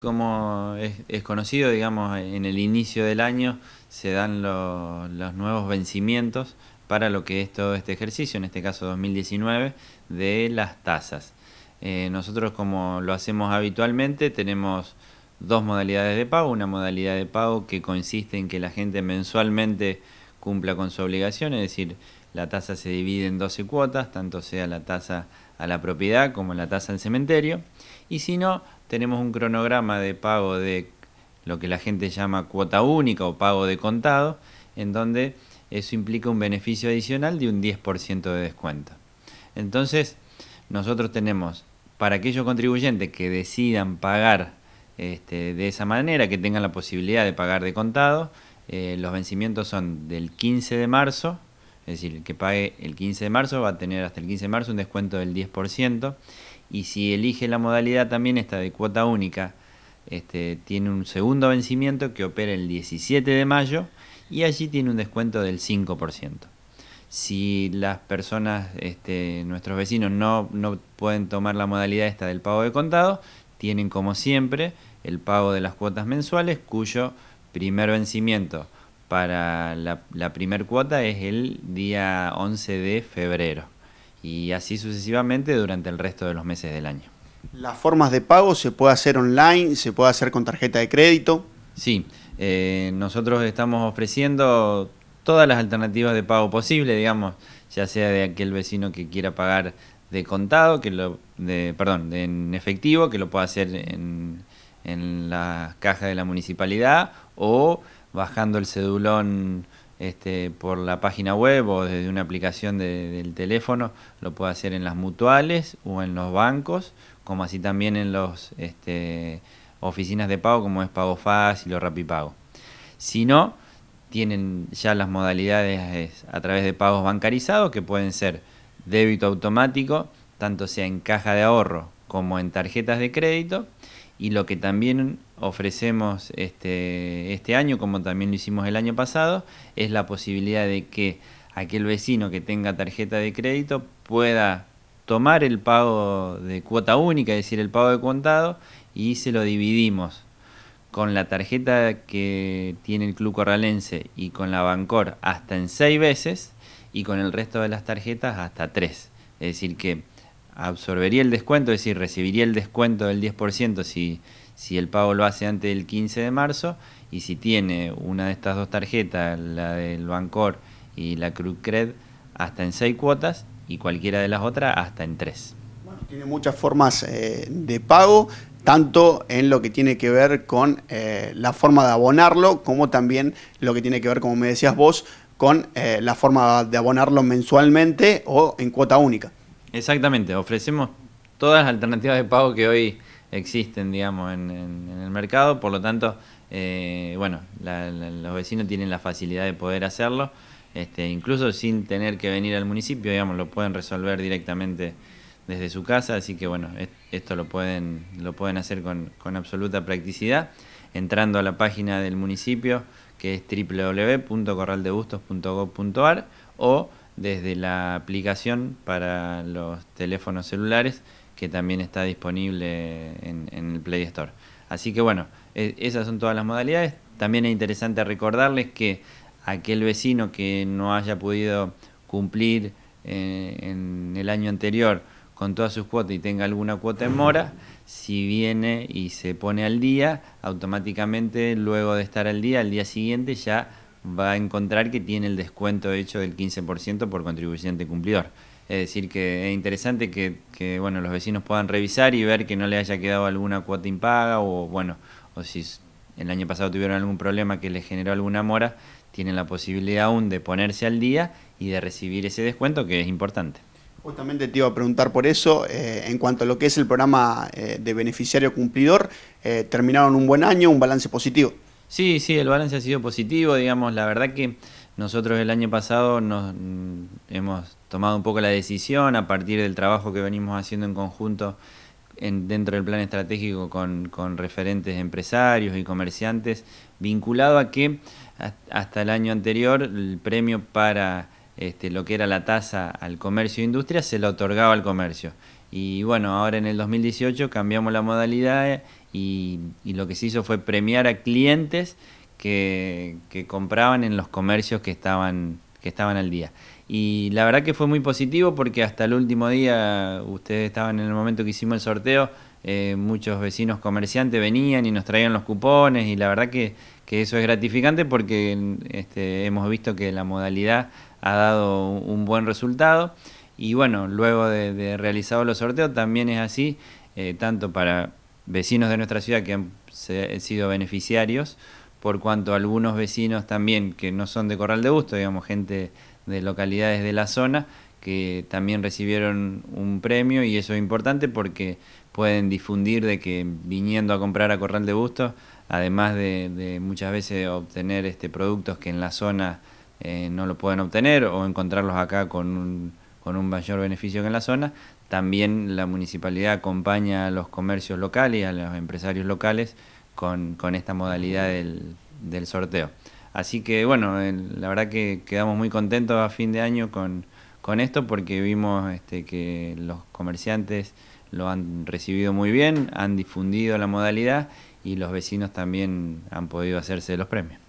Como es, conocido, digamos, en el inicio del año se dan los nuevos vencimientos para lo que es todo este ejercicio, en este caso 2019, de las tasas. Eh, nosotros, como lo hacemos habitualmente, tenemos dos modalidades de pago. Una modalidad de pago que consiste en que la gente mensualmente cumpla con su obligación, es decir, la tasa se divide en 12 cuotas, tanto sea la tasa a la propiedad como la tasa al cementerio. Y si no, tenemos un cronograma de pago de lo que la gente llama cuota única o pago de contado, en donde eso implica un beneficio adicional de un 10% de descuento. Entonces, nosotros tenemos para aquellos contribuyentes que decidan pagar este, de esa manera, que tengan la posibilidad de pagar de contado, eh, los vencimientos son del 15 de marzo, es decir, el que pague el 15 de marzo va a tener hasta el 15 de marzo un descuento del 10% y si elige la modalidad también esta de cuota única, este, tiene un segundo vencimiento que opera el 17 de mayo y allí tiene un descuento del 5%. Si las personas, este, nuestros vecinos, no, pueden tomar la modalidad esta del pago de contado, tienen como siempre el pago de las cuotas mensuales cuyo primer vencimiento para la, la primer cuota es el día 11 de febrero y así sucesivamente durante el resto de los meses del año. ¿Las formas de pago se puede hacer online, se puede hacer con tarjeta de crédito? Sí, eh, nosotros estamos ofreciendo todas las alternativas de pago posible, digamos, ya sea de aquel vecino que quiera pagar de contado, que lo, de, perdón, en efectivo, que lo pueda hacer en, en la caja de la municipalidad o bajando el cedulón este, por la página web o desde una aplicación del teléfono, lo puede hacer en las mutuales o en los bancos, como así también en las este, oficinas de pago como es Pago y o Rapipago. Si no, tienen ya las modalidades a través de pagos bancarizados que pueden ser débito automático, tanto sea en caja de ahorro como en tarjetas de crédito, y lo que también ofrecemos este, este, año, como también lo hicimos el año pasado, es la posibilidad de que aquel vecino que tenga tarjeta de crédito pueda tomar el pago de cuota única, es decir, el pago de contado, y se lo dividimos con la tarjeta que tiene el Club Corralense y con la Bancor hasta en seis veces y con el resto de las tarjetas hasta tres. Es decir, que absorbería el descuento, es decir, recibiría el descuento del 10% si, si el pago lo hace antes del 15 de marzo y si tiene una de estas dos tarjetas, la del Bancor y la Crucred, hasta en seis cuotas y cualquiera de las otras hasta en tres. Bueno, tiene muchas formas eh, de pago, tanto en lo que tiene que ver con eh, la forma de abonarlo, como también lo que tiene que ver, como me decías vos, con eh, la forma de abonarlo mensualmente o en cuota única. Exactamente, ofrecemos todas las alternativas de pago que hoy existen, digamos, en, el mercado, por lo tanto, eh, bueno, los vecinos tienen la facilidad de poder hacerlo, este, incluso sin tener que venir al municipio, digamos, lo pueden resolver directamente desde su casa, así que bueno, esto lo pueden, lo pueden hacer con, absoluta practicidad, entrando a la página del municipio, que es www.corraldebustos.gov.ar o desde la aplicación para los teléfonos celulares que también está disponible en, el Play Store. Así que bueno, e, esas son todas las modalidades. También es interesante recordarles que aquel vecino que no haya podido cumplir eh, en el año anterior con todas sus cuotas y tenga alguna cuota en mora, si viene y se pone al día, automáticamente luego de estar al día, al día siguiente ya va a encontrar que tiene el descuento hecho del 15% por contribuyente cumplidor. Es decir, que es interesante que, bueno, los vecinos puedan revisar y ver que no le haya quedado alguna cuota impaga o, bueno, o si el año pasado tuvieron algún problema que les generó alguna mora, tienen la posibilidad aún de ponerse al día y de recibir ese descuento que es importante. Justamente te iba a preguntar por eso, eh, en cuanto a lo que es el programa eh, de beneficiario cumplidor, eh, terminaron un buen año, un balance positivo. Sí, sí, el balance ha sido positivo, digamos, la verdad que nosotros el año pasado nos mm, hemos tomado un poco la decisión a partir del trabajo que venimos haciendo en conjunto dentro del plan estratégico con, referentes empresarios y comerciantes, vinculado a que hasta el año anterior el premio para este, lo que era la tasa al comercio e industria se lo otorgaba al comercio. Y bueno, ahora en el 2018 cambiamos la modalidad y, lo que se hizo fue premiar a clientes que, compraban en los comercios que estaban, que estaban al día. Y la verdad que fue muy positivo porque hasta el último día, ustedes estaban en el momento que hicimos el sorteo, eh, muchos vecinos comerciantes venían y nos traían los cupones y la verdad que, eso es gratificante porque este, hemos visto que la modalidad ha dado un buen resultado y bueno, luego de, de realizados los sorteos también es así, eh, tanto para vecinos de nuestra ciudad que han eh, sido beneficiarios, por cuanto algunos vecinos también que no son de Corral de Busto, digamos, gente de localidades de la zona, que también recibieron un premio y eso es importante porque pueden difundir de que viniendo a comprar a Corral de Busto, además de, muchas veces obtener este productos que en la zona eh, no lo pueden obtener o encontrarlos acá con un, con un mayor beneficio que en la zona, también la municipalidad acompaña a los comercios locales, y a los empresarios locales, con, esta modalidad del, sorteo. Así que bueno, la verdad que quedamos muy contentos a fin de año con, con esto porque vimos este, que los comerciantes lo han recibido muy bien, han difundido la modalidad y los vecinos también han podido hacerse los premios.